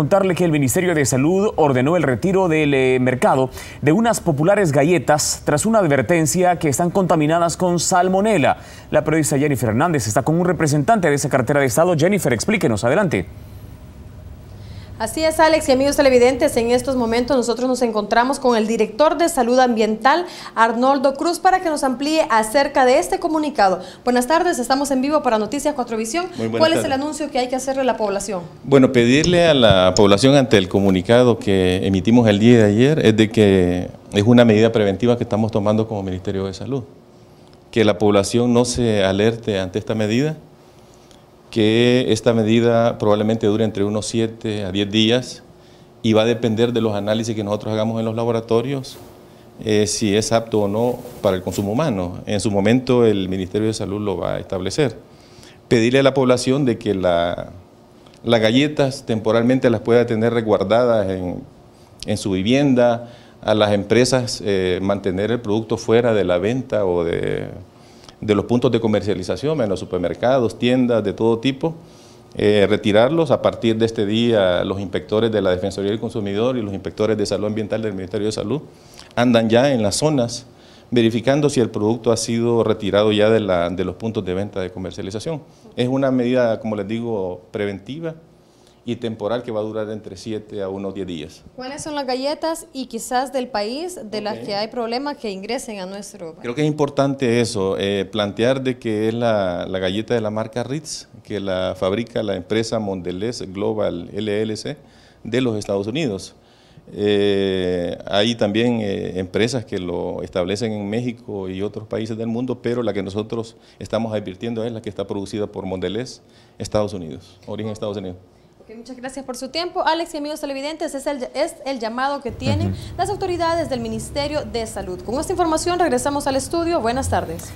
contarle que el Ministerio de Salud ordenó el retiro del eh, mercado de unas populares galletas tras una advertencia que están contaminadas con salmonela. La periodista Jennifer Hernández está con un representante de esa cartera de Estado. Jennifer, explíquenos, adelante. Así es, Alex y amigos televidentes, en estos momentos nosotros nos encontramos con el director de Salud Ambiental, Arnoldo Cruz, para que nos amplíe acerca de este comunicado. Buenas tardes, estamos en vivo para Noticias 4 Visión. ¿Cuál es el anuncio que hay que hacerle a la población? Bueno, pedirle a la población ante el comunicado que emitimos el día de ayer es de que es una medida preventiva que estamos tomando como Ministerio de Salud. Que la población no se alerte ante esta medida que esta medida probablemente dure entre unos 7 a 10 días y va a depender de los análisis que nosotros hagamos en los laboratorios, eh, si es apto o no para el consumo humano. En su momento el Ministerio de Salud lo va a establecer. Pedirle a la población de que la, las galletas temporalmente las pueda tener resguardadas en, su vivienda, a las empresas eh, mantener el producto fuera de la venta o de de los puntos de comercialización, en los supermercados, tiendas de todo tipo, eh, retirarlos. A partir de este día, los inspectores de la Defensoría del Consumidor y los inspectores de Salud Ambiental del Ministerio de Salud andan ya en las zonas verificando si el producto ha sido retirado ya de, de los puntos de venta de comercialización. Es una medida, como les digo, preventiva y temporal que va a durar entre 7 a unos 10 días. ¿Cuáles son las galletas y quizás del país de las que hay problemas que ingresen a nuestro país? Creo que es importante eso, eh, plantear de que es la, galleta de la marca Ritz, que la fabrica la empresa Mondelez Global LLC de los Estados Unidos. Eh, hay también eh, empresas que lo establecen en México y otros países del mundo, pero la que nosotros estamos advirtiendo es la que está producida por Mondelez, Estados Unidos, origen Estados Unidos muchas gracias por su tiempo. Alex y amigos televidentes, es el, es el llamado que tienen las autoridades del Ministerio de Salud. Con esta información regresamos al estudio. Buenas tardes.